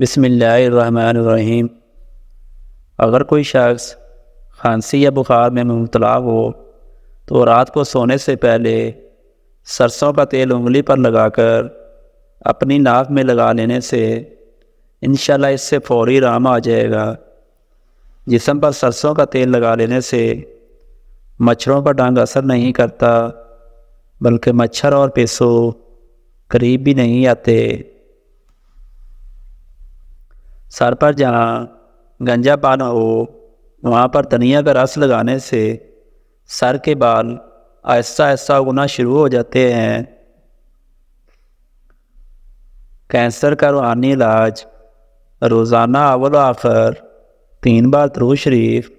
बसमीम अगर कोई शख्स खांसी या बुखार में मुबतला हो तो रात को सोने से पहले सरसों का तेल उंगली पर लगाकर अपनी नाक में लगा लेने से इन इससे फौरी आराम आ जाएगा जिसम पर सरसों का तेल लगा लेने से मच्छरों पर डांग असर नहीं करता बल्कि मच्छर और पेसो करीब भी नहीं आते सर पर जहाँ गंजा पाना हो वहाँ पर धनिया का रस लगाने से सर के बाल ऐसा ऐसा उगना शुरू हो जाते हैं कैंसर का रूहानी इलाज रोज़ाना अवल आफ़र तीन बार दरू शरीफ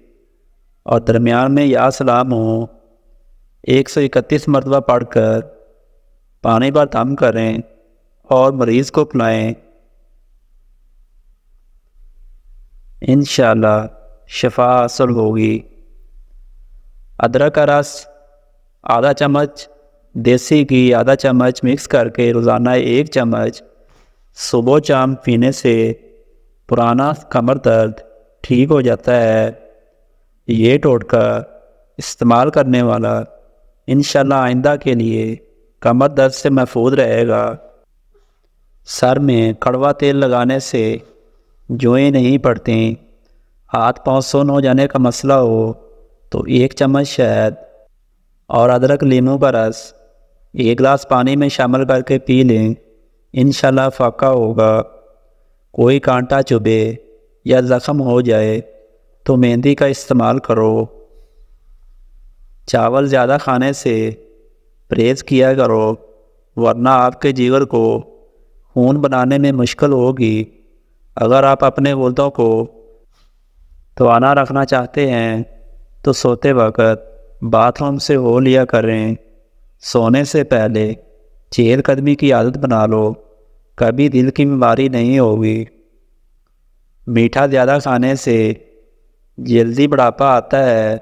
और दरमियान में या सलाम हो एक सौ इकतीस मरतबा पढ़ कर पानी बार दम करें और मरीज़ को पिलाएं इन शफा असल होगी अदरक का रस आधा चम्मच देसी घी आधा चम्मच मिक्स करके रोज़ाना एक चम्मच सुबह शाम पीने से पुराना कमर दर्द ठीक हो जाता है ये टोटका इस्तेमाल करने वाला इन आइंदा के लिए कमर दर्द से महफूज रहेगा सर में कड़वा तेल लगाने से जोएँ नहीं पड़ती हाथ पाँव न हो जाने का मसला हो तो एक चम्मच शहद और अदरक लीमू का रस एक गिलास पानी में शामिल करके पी लें इन फाका होगा कोई कांटा चुभे या ज़ख़म हो जाए तो मेहंदी का इस्तेमाल करो चावल ज़्यादा खाने से परहेज़ किया करो वरना आपके जीवर को खून बनाने में मुश्किल होगी अगर आप अपने गुर्दों को तोाना रखना चाहते हैं तो सोते वक्त बाथरूम से हो लिया करें सोने से पहले चेल कदमी की आदत बना लो कभी दिल की बीमारी नहीं होगी मीठा ज़्यादा खाने से जल्दी बढ़ापा आता है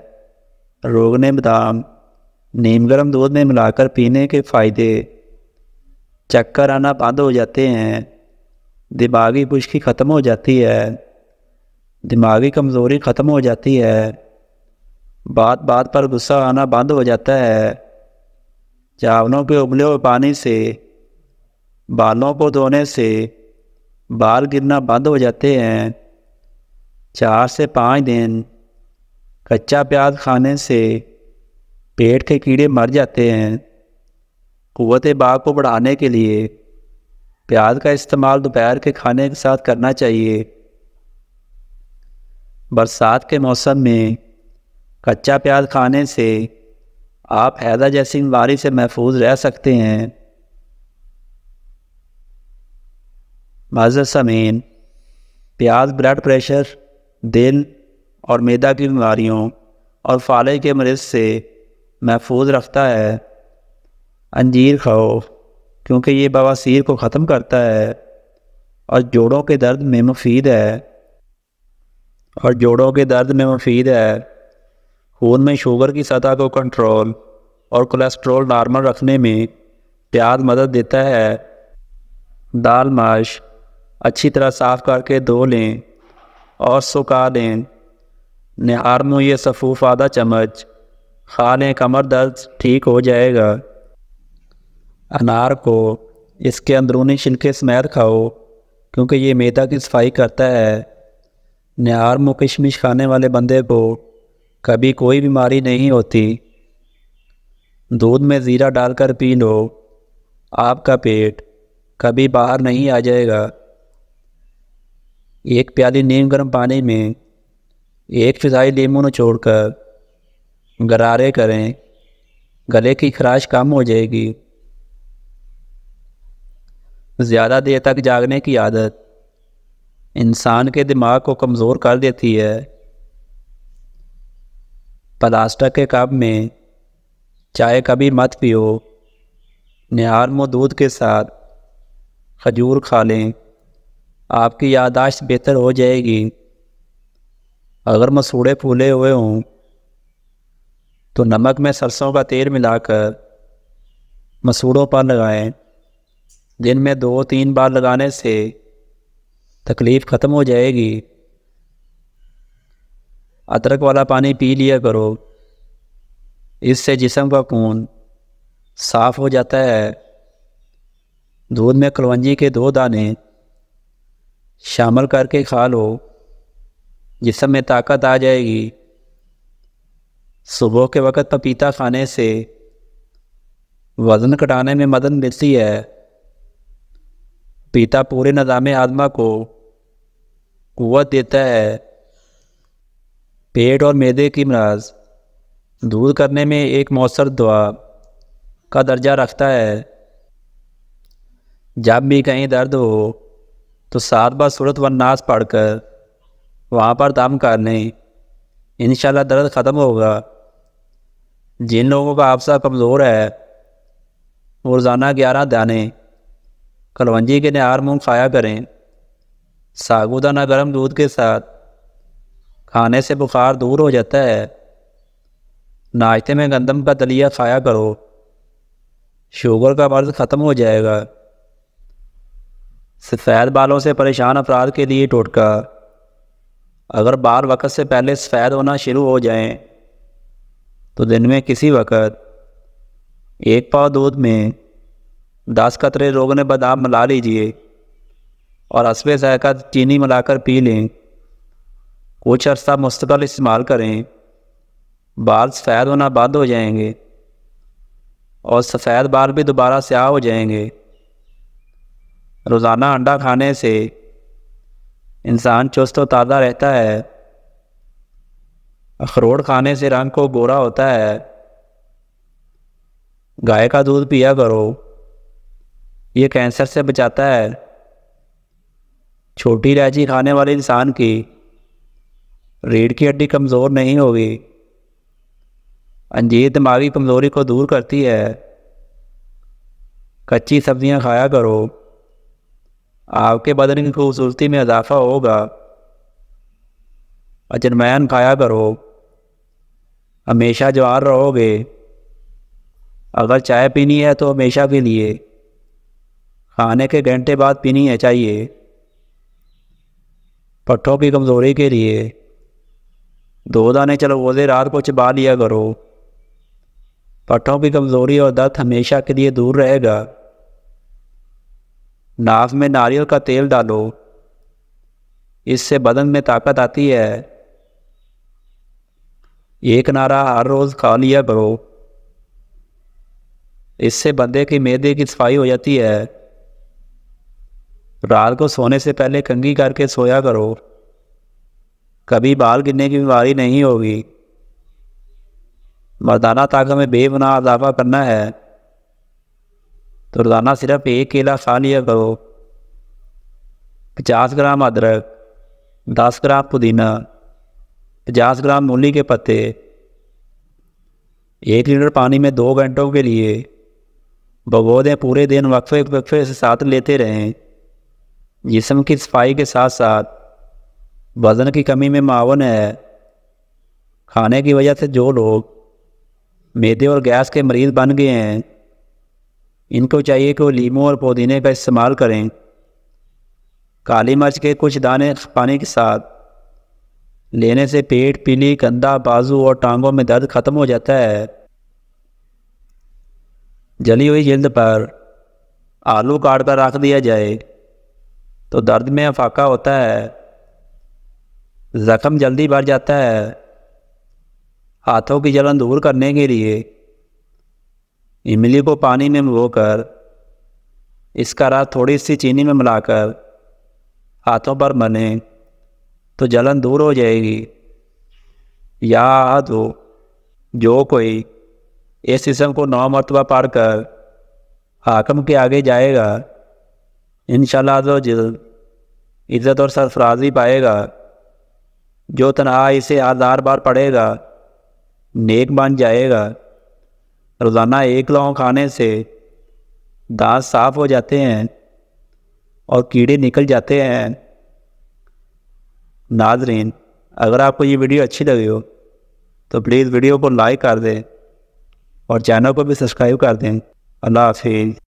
रोगने बादाम नीम गर्म दूध में मिलाकर पीने के फ़ायदे चक्कर आना बंद हो जाते हैं दिमागी पुष्की ख़त्म हो जाती है दिमागी कमज़ोरी ख़त्म हो जाती है बात बात पर गुस्सा आना बंद हो जाता है चावलों के उबले हुए पानी से बालों को धोने से बाल गिरना बंद हो जाते हैं चार से पाँच दिन कच्चा प्याज खाने से पेट के कीड़े मर जाते हैं कुत बाग को बढ़ाने के लिए प्याज का इस्तेमाल दोपहर के खाने के साथ करना चाहिए बरसात के मौसम में कच्चा प्याज खाने से आप हैदा जैसी बीमारी से महफूज रह सकते हैं माजर समीन प्याज ब्लड प्रेशर दिल और मैदा की बीमारियों और फाले के मरीज से महफूज रखता है अंजीर खाओ क्योंकि ये बवासीर को ख़त्म करता है और जोड़ों के दर्द में मुफीद है और जोड़ों के दर्द में मुफीद है खून में शुगर की सतह को कंट्रोल और कोलेस्ट्रोल नॉर्मल रखने में प्याज मदद देता है दाल माश अच्छी तरह साफ़ करके धो लें और सुखा लें निहार में ये सफ़ूफ आधा चम्मच खा लें कमर दर्द ठीक हो जाएगा अनार को इसके अंदरूनी छिलके समेत खाओ क्योंकि ये मैदा की सफाई करता है निहार में किशमिश खाने वाले बंदे को कभी कोई बीमारी नहीं होती दूध में ज़ीरा डालकर पी लो आपका पेट कभी बाहर नहीं आ जाएगा एक प्याली नीम गर्म पानी में एक फिजाई नींबू छोड़कर गरारे करें गले की खराश कम हो जाएगी ज़्यादा देर तक जागने की आदत इंसान के दिमाग को कमज़ोर कर देती है प्लास्टिक के कप में चाय कभी मत पियो निहार दूध के साथ खजूर खा लें आपकी यादाश्त बेहतर हो जाएगी अगर मसूड़े फूले हुए हों तो नमक में सरसों का तेल मिलाकर मसूड़ों पर लगाएं दिन में दो तीन बार लगाने से तकलीफ़ ख़त्म हो जाएगी अदरक वाला पानी पी लिया करो इससे जिसम का खून साफ़ हो जाता है दूध में कलवंजी के दो दाने शामिल करके खा लो जिसम में ताकत आ जाएगी सुबह के वक़्त पपीता खाने से वज़न घटाने में मदद मिलती है पिता पूरे नज़ाम आजमा को कुत देता है पेट और मैदे की मराज दूर करने में एक मौसर दुआ का दर्जा रखता है जब भी कहीं दर्द हो तो सात बार सूरत व पढ़ पढ़कर वहाँ पर दम कर लें इन दर्द ख़त्म होगा जिन लोगों का आपसा कमज़ोर है रोज़ाना ग्यारह दाने कलवंजी के नार मूँग खाया करें सागुदाना गर्म दूध के साथ खाने से बुखार दूर हो जाता है नाश्ते में गंदम का दलिया खाया करो शुगर का मर्ज ख़त्म हो जाएगा सफ़ेद बालों से परेशान अफराद के लिए टोटका अगर बाल वक़्त से पहले सफ़ेद होना शुरू हो जाएं तो दिन में किसी वक़्त एक पाव दूध में दस कतरे रोगन बादाम मिला लीजिए और हसबे जायका चीनी मिलाकर पी लें कुछ अर्सा मुस्तकल इस्तेमाल करें बाल सफ़ेद होना बंद हो जाएंगे और सफ़ेद बाल भी दोबारा स्याह हो जाएंगे रोज़ाना अंडा खाने से इंसान चुस्त व ताज़ा रहता है अखरोट खाने से रंग को गोरा होता है गाय का दूध पिया करो ये कैंसर से बचाता है छोटी इलायची खाने वाले इंसान की रीढ़ की हड्डी कमज़ोर नहीं होगी अंजीर दिमागी कमज़ोरी को दूर करती है कच्ची सब्जियां खाया करो आपके बदन की खूबसूरती में इजाफा होगा अजनमैन खाया करो हमेशा जवार रहोगे अगर चाय पीनी है तो हमेशा के लिए खाने के घंटे बाद पीनी है चाहिए पट्ठों की कमज़ोरी के लिए दो दाने चलो वोजे रात को चबा लिया करो पट्ठों की कमज़ोरी और दर्द हमेशा के लिए दूर रहेगा नाक में नारियल का तेल डालो इससे बदन में ताकत आती है एक नारा हर रोज़ खा लिया करो इससे बंदे की मेदे की सफाई हो जाती है रात को सोने से पहले कंघी करके सोया करो कभी बाल गिरने की बीमारी नहीं होगी मर्दाना ताकत में बेबना इजाफा करना है तो रोज़ाना सिर्फ एक केला खा लिया करो पचास ग्राम अदरक दस ग्राम पुदीना पचास ग्राम मूली के पत्ते एक लीटर पानी में दो घंटों के लिए भगो दें पूरे दिन वक्फे वक्फे से साथ लेते रहें जिसम की सफाई के साथ साथ वज़न की कमी में मावन है खाने की वजह से जो लोग मेदे और गैस के मरीज़ बन गए हैं इनको चाहिए कि वो लीमू और पुदीने का इस्तेमाल करें काली मिर्च के कुछ दाने पानी के साथ लेने से पेट पीली कंधा बाजू और टांगों में दर्द ख़त्म हो जाता है जली हुई जल्द पर आलू काट कर रख दिया जाए तो दर्द में फाका होता है ज़ख़म जल्दी बढ़ जाता है हाथों की जलन दूर करने के लिए इमली को पानी में भिगोकर इसका रस थोड़ी सी चीनी में मिलाकर हाथों पर बने तो जलन दूर हो जाएगी या तो जो कोई इस इसम को नौ मरतबा पढ़ कर हाकम के आगे जाएगा इन जो इज़्ज़त और सरफराजी पाएगा जो तनहा इसे हज़ार बार पढ़ेगा नेक बन जाएगा रोज़ाना एक लौ खाने से दांत साफ़ हो जाते हैं और कीड़े निकल जाते हैं नाजरीन अगर आपको ये वीडियो अच्छी लगी हो तो प्लीज़ वीडियो को लाइक कर दें और चैनल को भी सब्सक्राइब कर दें अल्लाह हाफिज़